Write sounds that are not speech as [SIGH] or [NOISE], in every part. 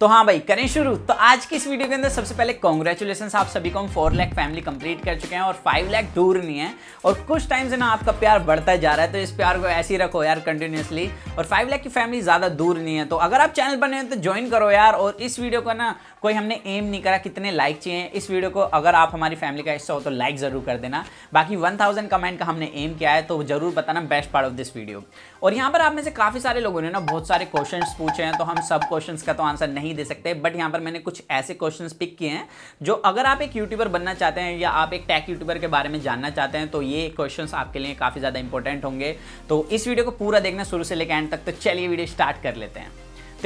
तो हाँ भाई करें शुरू तो आज की इस वीडियो के अंदर सबसे पहले कॉन्ग्रेचुलेसन आप सभी को हम फोर लैख फैमिली कंप्लीट कर चुके हैं और फाइव लैख दूर नहीं है और कुछ टाइम से ना आपका प्यार बढ़ता जा रहा है तो इस प्यार को ऐसे ही रखो यार कंटिन्यूसली और फाइव लैख की फैमिली ज़्यादा दूर नहीं है तो अगर आप चैनल बने हैं तो ज्वाइन करो यार और इस वीडियो को ना कोई हमने एम नहीं करा कितने लाइक चाहिए इस वीडियो को अगर आप हमारी फैमिली का हिस्सा हो तो लाइक ज़रूर कर देना बाकी वन थाउजेंड कमेंट का हमने एम किया है तो ज़रूर बताना best part of this video और यहाँ पर आप में से काफ़ी सारे लोगों ने ना बहुत सारे क्वेश्चन पूछे हैं तो हम सब क्वेश्चन का तो आंसर नहीं नहीं दे सकते बट यहाँ पर मैंने कुछ ऐसे क्वेश्चन पिक किए हैं जो अगर आप एक यूट्यूबर बनना चाहते हैं या आप एक टैक यूट्यूबर के बारे में जानना चाहते हैं तो ये क्वेश्चन आपके लिए काफ़ी ज़्यादा इंपॉर्टेंट होंगे तो इस वीडियो को पूरा देखना शुरू से लेकर एंड तक तो चलिए वीडियो स्टार्ट कर लेते हैं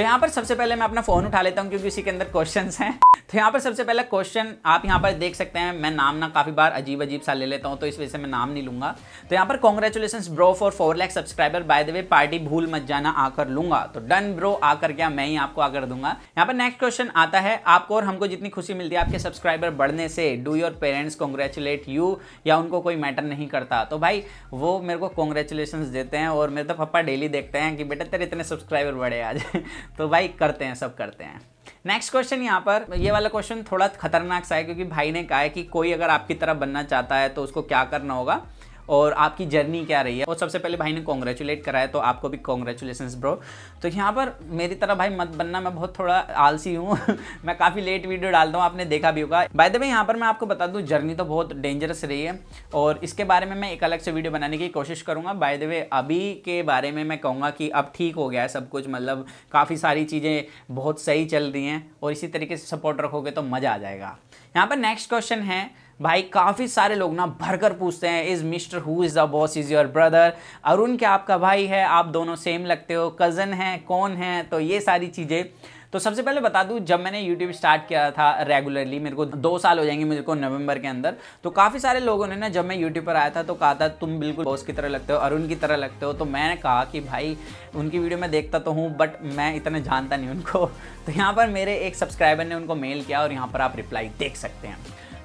तो यहाँ पर सबसे पहले मैं अपना फ़ोन उठा लेता हूँ क्योंकि उसी के अंदर क्वेश्चन हैं तो यहाँ पर सबसे पहले क्वेश्चन आप यहाँ पर देख सकते हैं मैं नाम ना काफ़ी बार अजीब अजीब सा ले लेता हूँ तो इस वजह से मैं नाम नहीं लूंगा तो यहाँ पर congratulation bro for four lakh subscriber by the way party भूल मत जाना आकर लूंगा तो डन ब्रो आकर क्या मैं ही आपको आकर दूंगा यहाँ पर नेक्स्ट क्वेश्चन आता है आपको और हमको जितनी खुशी मिलती है आपके सब्सक्राइबर बढ़ने से do your parents congratulate you या उनको कोई मैटर नहीं करता तो भाई वो मेरे को कॉन्ग्रेचुलेशन देते हैं और मेरे तो पप्पा डेली देखते हैं कि बेटा तेरे इतने सब्सक्राइबर बढ़े आज तो भाई करते हैं सब करते हैं नेक्स्ट क्वेश्चन यहाँ पर ये वाला क्वेश्चन थोड़ा खतरनाक सा है क्योंकि भाई ने कहा है कि कोई अगर आपकी तरफ बनना चाहता है तो उसको क्या करना होगा और आपकी जर्नी क्या रही है और सबसे पहले भाई ने कॉन्ग्रेचुलेट कराया तो आपको भी कॉन्ग्रेचुलेसन ब्रो तो यहाँ पर मेरी तरह भाई मत बनना मैं बहुत थोड़ा आलसी हूँ [LAUGHS] मैं काफ़ी लेट वीडियो डालता हूँ आपने देखा भी होगा बाय द वे यहाँ पर मैं आपको बता दूँ जर्नी तो बहुत डेंजरस रही है और इसके बारे में मैं एक अलग से वीडियो बनाने की कोशिश करूँगा बाय द वे अभी के बारे में मैं कहूँगा कि अब ठीक हो गया है सब कुछ मतलब काफ़ी सारी चीज़ें बहुत सही चल रही हैं और इसी तरीके से सपोर्ट रखोगे तो मज़ा आ जाएगा यहाँ पर नेक्स्ट क्वेश्चन है भाई काफ़ी सारे लोग ना भरकर पूछते हैं is mister who is the boss is your brother Arun क्या आपका भाई है आप दोनों सेम लगते हो कज़न हैं कौन है तो ये सारी चीज़ें तो सबसे पहले बता दूं जब मैंने यूट्यूब स्टार्ट किया था रेगुलरली मेरे को दो साल हो जाएंगे मेरे को नवंबर के अंदर तो काफ़ी सारे लोगों ने ना जब मैं यूट्यूब पर आया था तो कहा था तुम बिल्कुल बॉस की तरह लगते हो अरुण की तरह लगते हो तो मैंने कहा कि भाई उनकी वीडियो मैं देखता तो हूँ बट मैं इतना जानता नहीं उनको [LAUGHS] तो यहाँ पर मेरे एक सब्सक्राइबर ने उनको मेल किया और यहाँ पर आप रिप्लाई देख सकते हैं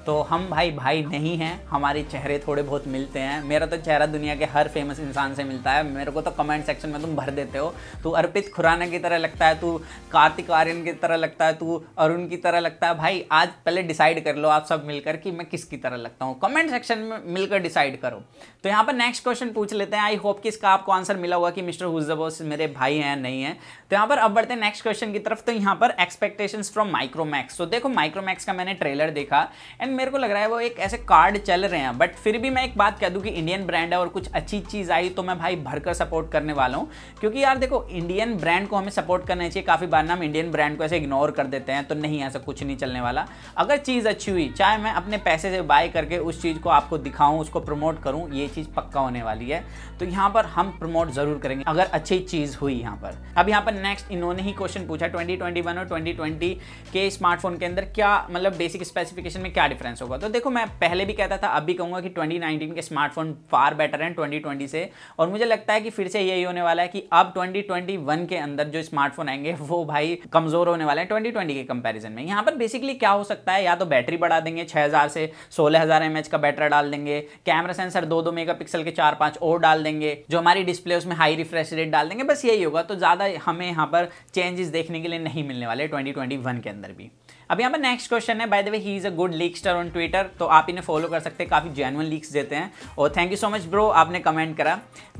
तो हम भाई भाई नहीं हैं हमारे चेहरे थोड़े बहुत मिलते हैं मेरा तो चेहरा दुनिया के हर फेमस इंसान से मिलता है मेरे को तो कमेंट सेक्शन में तुम भर देते हो तू अर्पित खुराना की तरह लगता है तू कार्तिक आर्यन की तरह लगता है तू अरुण की तरह लगता है भाई आज पहले डिसाइड कर लो आप सब मिलकर कि मैं किसकी तरह लगता हूँ कमेंट सेक्शन में मिलकर डिसाइड करो तो यहाँ पर नेक्स्ट क्वेश्चन पूछ लेते हैं आई होप कि इसका आपको आंसर मिला हुआ कि मिस्टर हुज मेरे भाई हैं नहीं है तो यहाँ पर अब बढ़ते हैं नेक्स्ट क्वेश्चन की तरफ तो यहाँ पर एक्सपेक्टेशंस फ्रॉम माइक्रोमैक्स तो देखो माइक्रोमैक्स का मैंने ट्रेलर देखा एंड मेरे को लग रहा है वो एक ऐसे कार्ड चल रहे हैं बट फिर भी मैं एक बात कह दूं कि इंडियन ब्रांड है और कुछ अच्छी चीज़ आई तो मैं भाई भरकर सपोर्ट करने वाला हूँ क्योंकि यार देखो इंडियन ब्रांड को हमें सपोर्ट करना चाहिए काफ़ी बार ना हम इंडियन ब्रांड को ऐसे इग्नोर कर देते हैं तो नहीं ऐसा कुछ नहीं चलने वाला अगर चीज़ अच्छी हुई चाहे मैं अपने पैसे से बाय करके उस चीज़ को आपको दिखाऊँ उसको प्रमोट करूँ ये चीज़ पक्का होने वाली है तो यहाँ पर हम प्रमोट ज़रूर करेंगे अगर अच्छी चीज़ हुई यहाँ पर अब यहाँ पर नेक्स्ट इन्होंने ही क्वेश्चन पूछा ट्वेंटी और ट्वेंटी के स्मार्टफोन के अंदर क्या मतलब बेसिक स्पेसिफिकेशन में क्या डिफरेंस डिफरेंस होगा तो देखो मैं पहले भी कहता था अब भी कहूँगा कि 2019 के स्मार्टफोन फार बेटर हैं 2020 से और मुझे लगता है कि फिर से यही होने वाला है कि अब 2021 के अंदर जो स्मार्टफोन आएंगे [LAUGHS] वो भाई कमज़ोर होने वाले हैं ट्वेंटी के कंपेरिजन में यहाँ पर बेसिकली क्या हो सकता है या तो बैटरी बढ़ा देंगे छः से सोलह हज़ार का बैटरा डाल देंगे कैमरा सेंसर दो दो मेगा के चार पांच और डाल देंगे जो हमारी डिस्प्ले उसमें हाई रिफ्रेश रेट डाल देंगे बस यही होगा तो ज़्यादा हमें यहाँ पर चेंजेस देखने के लिए नहीं मिलने वाले ट्वेंटी के अंदर भी अब यहाँ पर नेक्स्ट क्वेश्चन है by the way he is a good leakster on Twitter तो आप इन्हें फॉलो कर सकते हैं काफ़ी जेनुअन लीक्स देते हैं और thank you so much bro आपने कमेंट करा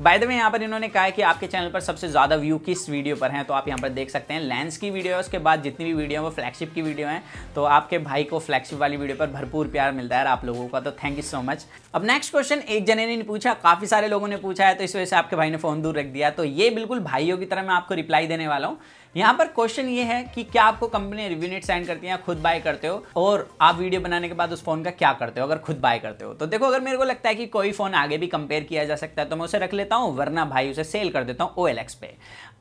बाय द वे यहाँ पर इन्होंने कहा कि आपके चैनल पर सबसे ज़्यादा व्यू किस वीडियो पर हैं तो आप यहाँ पर देख सकते हैं लेंस की वीडियो है उसके बाद जितनी भी वीडियो है वो फ्लैगशिप की वीडियो है तो आपके भाई को फ्लैगशिप वाली वीडियो पर भरपूर प्यार मिलता है आप लोगों का तो थैंक यू सो मच अब नेक्स्ट क्वेश्चन एक जने ने पूछा काफ़ी सारे लोगों ने पूछा है तो इस वजह से आपके भाई ने फ़ोन दूर रख दिया तो ये बिल्कुल भाइयों की तरह मैं आपको रिप्लाई देने वाला हूँ यहाँ पर क्वेश्चन ये है कि क्या आपको कंपनी रिव्यू नेट सेंड करती है खुद बाय करते हो और आप वीडियो बनाने के बाद उस फोन का क्या करते हो अगर खुद बाय करते हो तो देखो अगर मेरे को लगता है कि कोई फोन आगे भी कंपेयर किया जा सकता है तो मैं उसे रख लेता हूँ वरना भाई उसे सेल कर देता हूँ ओ पे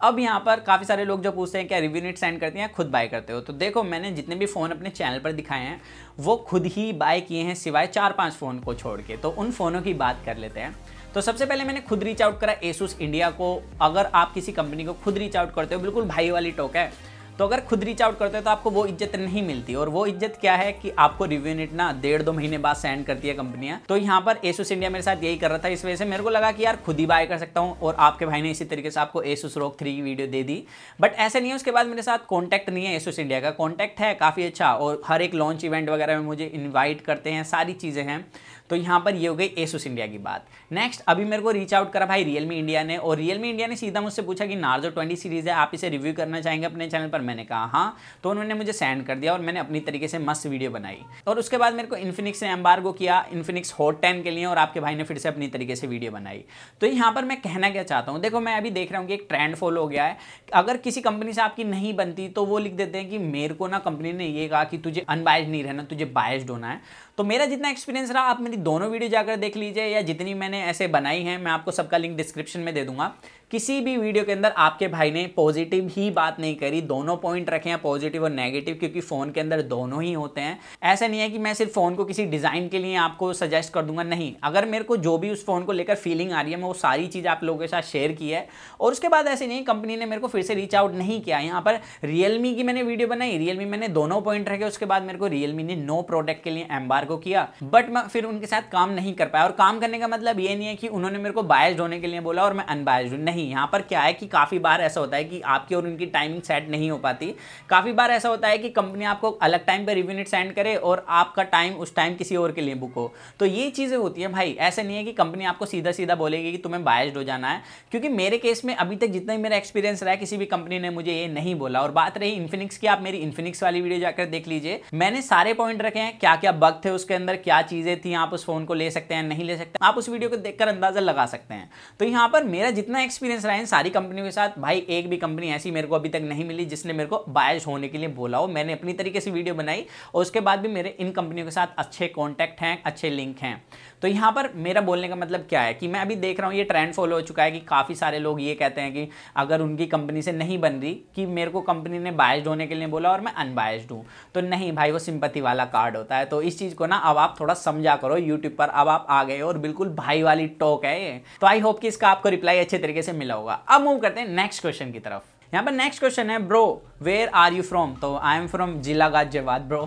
अब यहाँ पर काफ़ी सारे लोग जो पूछते हैं क्या रिव्यू नेट सेंड करती हैं खुद बाय करते हो तो देखो मैंने जितने भी फ़ोन अपने चैनल पर दिखाए हैं वो खुद ही बाय किए हैं सिवाय चार पाँच फ़ोन को छोड़ के तो उन फ़ोनों की बात कर लेते हैं तो सबसे पहले मैंने खुद रीच आउट करा एसूस इंडिया को अगर आप किसी कंपनी को खुद रीच आउट करते हो बिल्कुल भाई वाली टोक है तो अगर खुद रीच आउट करते हो तो आपको वो इज्जत नहीं मिलती और वो इज्जत क्या है कि आपको रिव्यू यूनिट ना डेढ़ दो महीने बाद सेंड करती है कंपनियां तो यहाँ पर एसूस इंडिया मेरे साथ यही कर रहा था इस वजह से मेरे को लगा कि यार खुद ही बाय कर सकता हूँ और आपके भाई ने इसी तरीके से आपको एसूस रोक थ्री की वीडियो दे दी बट ऐसे नहीं है उसके बाद मेरे साथ कॉन्टैक्ट नहीं है एसूस इंडिया का कॉन्टैक्ट है काफ़ी अच्छा और हर एक लॉन्च इवेंट वगैरह में मुझे इन्वाइट करते हैं सारी चीज़ें हैं तो यहाँ पर ये हो गई एसुस इंडिया की बात नेक्स्ट अभी मेरे को रीच आउट करा भाई रियलमी इंडिया ने और रियलमी इंडिया ने सीधा मुझसे पूछा कि नार्जो ट्वेंटी सीरीज़ है आप इसे रिव्यू करना चाहेंगे अपने चैनल पर मैंने कहा हाँ तो उन्होंने मुझे सेंड कर दिया और मैंने अपनी तरीके से मस्त वीडियो बनाई और उसके बाद मेरे को इन्फिनिक्स ने एम्बार्गो किया इन्फिनिक्स हॉट टेन के लिए और आपके भाई ने फिर से अपनी तरीके से वीडियो बनाई तो यहाँ पर मैं कहना क्या चाहता हूँ देखो मैं अभी देख रहा हूँ कि एक ट्रेंड फॉलो हो गया है अगर किसी कंपनी से आपकी नहीं बनती तो वो लिख देते हैं कि मेरे को ना कंपनी ने ये कहा कि तुझे अनबायस्ड नहीं रहना तुझे बायस्ड होना है तो मेरा जितना एक्सपीरियंस रहा आप मेरी दोनों वीडियो जाकर देख लीजिए या जितनी मैंने ऐसे बनाई हैं मैं आपको सबका लिंक डिस्क्रिप्शन में दे दूंगा किसी भी वीडियो के अंदर आपके भाई ने पॉजिटिव ही बात नहीं करी दोनों पॉइंट रखे हैं पॉजिटिव और नेगेटिव क्योंकि फ़ोन के अंदर दोनों ही होते हैं ऐसा नहीं है कि मैं सिर्फ फ़ोन को किसी डिज़ाइन के लिए आपको सजेस्ट कर दूंगा नहीं अगर मेरे को जो भी उस फ़ोन को लेकर फीलिंग आ रही है मैं वो सारी चीज़ आप लोगों के साथ शेयर की है और उसके बाद ऐसे नहीं कंपनी ने मेरे को फिर से रीच आउट नहीं किया यहाँ पर रियलमी की मैंने वीडियो बनाई रियलमी मैंने दोनों पॉइंट रखे उसके बाद मेरे को रियलमी ने नो प्रोडक्ट के लिए को किया बट मैं फिर उनके साथ काम नहीं कर पाया और काम करने का मतलब ये नहीं है कि उन्होंने मेरे को बायस्ड होने के लिए बोला और मैं अनबायस्ड नहीं नहीं यहाँ पर क्या है कि काफ़ी बार ऐसा होता है कि आपकी और उनकी टाइमिंग सेट नहीं हो पाती काफ़ी बार ऐसा होता है कि कंपनी आपको अलग टाइम पर रिव्यूनिट सेंड करे और आपका टाइम उस टाइम किसी और के लिए बुक हो तो ये चीज़ें होती हैं भाई ऐसे नहीं है कि कंपनी आपको सीधा सीधा बोलेगी कि तुम्हें बायस्ड हो जाना है क्योंकि मेरे केस में अभी तक जितना ही मेरा एक्सपीरियंस रहा है किसी भी कंपनी ने मुझे ये नहीं बोला और बात रही इन्फिनिक्स की आप मेरी इन्फिनिक्स वाली वीडियो जाकर देख लीजिए मैंने सारे पॉइंट रखे हैं क्या क्या बग थे उसके अंदर क्या चीज़ें थी आप उस फोन को ले सकते हैं नहीं ले सकते आप उस वीडियो को देखकर अंदाजा लगा सकते हैं तो यहाँ पर मेरा जितना एक्सपीरियंस एक्सपीरियंस रहा है इन सारी कंपनियों के साथ भाई एक भी कंपनी ऐसी मेरे को अभी तक नहीं मिली जिसने मेरे को बायस होने के लिए बोला हो मैंने अपनी तरीके से वीडियो बनाई और उसके बाद भी मेरे इन कंपनियों के साथ अच्छे कॉन्टैक्ट हैं अच्छे लिंक हैं तो यहाँ पर मेरा बोलने का मतलब क्या है कि मैं अभी देख रहा हूँ ये ट्रेंड फॉलो हो चुका है कि काफ़ी सारे लोग ये कहते हैं कि अगर उनकी कंपनी से नहीं बन रही कि मेरे को कंपनी ने बायस्ड होने के लिए बोला और मैं अनबायस्ड हूँ तो नहीं भाई वो सिंपति वाला कार्ड होता है तो इस चीज़ को ना अब आप थोड़ा समझा करो यूट्यूब पर अब आप आ गए और बिल्कुल भाई वाली टॉक है ये तो आई होप कि इसका आपको रिप्लाई अच्छे तरीके से मिला होगा अब मूव करते हैं नेक्स्ट क्वेश्चन की तरफ यहाँ पर नेक्स्ट क्वेश्चन है bro where are you from तो आई एम फ्रॉम जिला गाजियाबाद ब्रो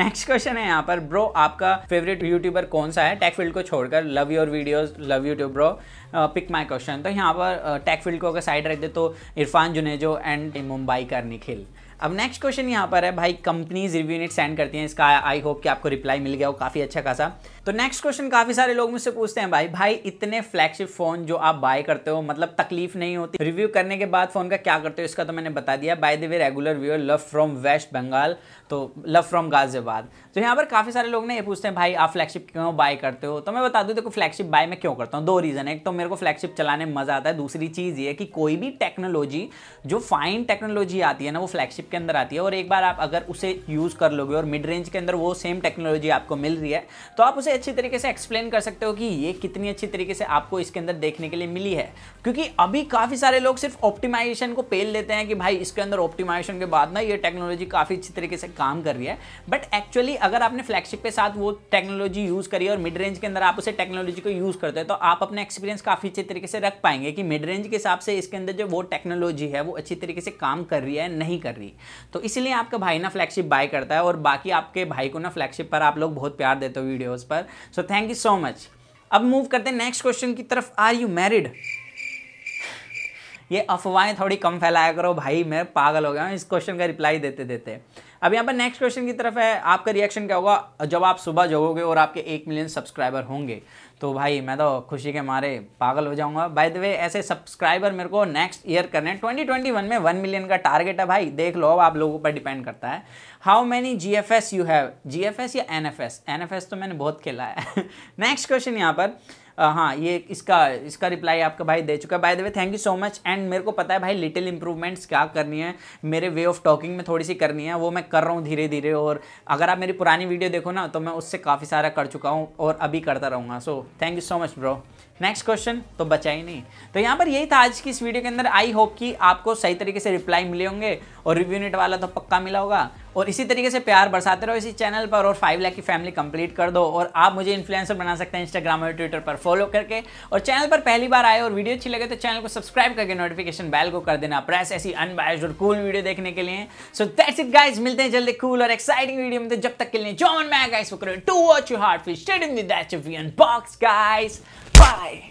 नेक्स्ट क्वेश्चन है यहाँ पर ब्रो आपका फेवरेट यूट्यूबर कौन सा है टेक फील्ड को छोड़कर love your videos love YouTube bro pick my question तो यहाँ पर टेक uh, फील्ड को अगर साइड रख दे तो इरफान जुनेजो एंड मुंबई कर निखिल अब नेक्स्ट क्वेश्चन यहाँ पर है भाई कंपनीज रिव्यू यूनिट सेंड करती हैं इसका आई होप कि आपको रिप्लाई मिल गया हो काफ़ी अच्छा खासा तो नेक्स्ट क्वेश्चन काफ़ी सारे लोग मुझसे पूछते हैं भाई भाई इतने फ्लैगशिप फ़ोन जो आप बाय करते हो मतलब तकलीफ नहीं होती रिव्यू करने के बाद फ़ोन का क्या करते हो इसका तो मैंने बता दिया by the way regular viewer love from west Bengal तो लव फ्रॉम गाजियाबाद तो यहाँ पर काफ़ी सारे लोग ने ये पूछते हैं भाई आप फ्लैगशिप क्यों बाय करते हो तो मैं बता दूँ देखो फ्लैगशिप बाय मैं क्यों करता हूँ दो रीज़न है एक तो मेरे को फ्लैगशिप चलाने में मज़ा आता है दूसरी चीज़ ये कि कोई भी टेक्नोलॉजी जो फाइन टेक्नोलॉजी आती है ना वो फ्लैगशिप फ्लैगशिप के अंदर आती है और एक बार आप अगर उसे यूज़ कर लोगे और मिड रेंज के अंदर वो सेम टेक्नोलॉजी आपको मिल रही है तो आप उसे अच्छी तरीके से एक्सप्लेन कर सकते हो कि ये कितनी अच्छी तरीके से आपको इसके अंदर देखने के लिए मिली है क्योंकि अभी काफ़ी सारे लोग सिर्फ ऑप्टिमाइजेशन को पेल लेते हैं कि भाई इसके अंदर ऑप्टिमाइजेशन के बाद ना ये टेक्नोलॉजी काफ़ी अच्छी तरीके से काम कर रही है बट एक्चुअली अगर आपने फ्लैगशिप के साथ वो टेक्नोलॉजी यूज़ करी और मिड रेंज के अंदर आप उसे टेक्नोलॉजी को यूज़ करते हैं तो आप अपना एक्सपीरियंस काफ़ी अच्छे तरीके से रख पाएंगे कि मिड रेंज के हिसाब से इसके अंदर जो वो टेक्नोलॉजी है वो अच्छी तरीके से काम कर रही है नहीं कर रही तो इसीलिए आपका भाई ना फ्लैगशिप बाय करता है और बाकी आपके भाई को ना फ्लैगशिप पर आप लोग बहुत प्यार देते हो वीडियोस पर so thank you so much अब मूव करते हैं नेक्स्ट क्वेश्चन की तरफ आर यू मैरिड ये अफवाहें थोड़ी कम फैलाया करो भाई मैं पागल हो गया इस क्वेश्चन का रिप्लाई देते देते अब यहाँ पर नेक्स्ट क्वेश्चन की तरफ है आपका रिएक्शन क्या होगा जब आप सुबह जगोगे और आपके एक मिलियन सब्सक्राइबर होंगे तो भाई मैं तो खुशी के मारे पागल हो जाऊंगा बाय द वे ऐसे सब्सक्राइबर मेरे को नेक्स्ट ईयर करने हैं 2021 में वन मिलियन का टारगेट है भाई देख लो अब आप लोगों पर डिपेंड करता है how many G F S you have G F S या N F S N F S तो मैंने बहुत खेला है नेक्स्ट [LAUGHS] क्वेश्चन यहाँ पर हाँ ये इसका इसका रिप्लाई आपका भाई दे चुका है by the way thank you so much and मेरे को पता है भाई लिटिल इंप्रूवमेंट्स क्या करनी है मेरे वे ऑफ टॉकिंग में थोड़ी सी करनी है वो मैं कर रहा हूँ धीरे धीरे और अगर आप मेरी पुरानी वीडियो देखो ना तो मैं उससे काफ़ी सारा कर चुका हूँ और अभी करता रहूँगा so thank you so much bro next question तो बचा ही नहीं तो यहाँ पर यही था आज की इस वीडियो के अंदर आई होप कि आपको सही तरीके से रिप्लाई मिले होंगे और रिव्यू यूनिट वाला तो पक्का मिला होगा और इसी तरीके से प्यार बरसाते रहो इसी चैनल पर और फाइव लाख की फैमिली कंप्लीट कर दो और आप मुझे इन्फ्लुएंसर बना सकते हैं इंस्टाग्राम और ट्विटर पर फॉलो करके और चैनल पर पहली बार आए और वीडियो अच्छी लगे तो चैनल को सब्सक्राइब करके नोटिफिकेशन बैल को कर देना प्रेस ऐसी अनबायस्ड और कूल वीडियो देखने के लिए सो दैट्स इट गाइज मिलते हैं जल्दी कूल और एक्साइटिंग वीडियो में तो जब तक के लिए जॉन मैं guys to watch heart feel in that's box guys Bye!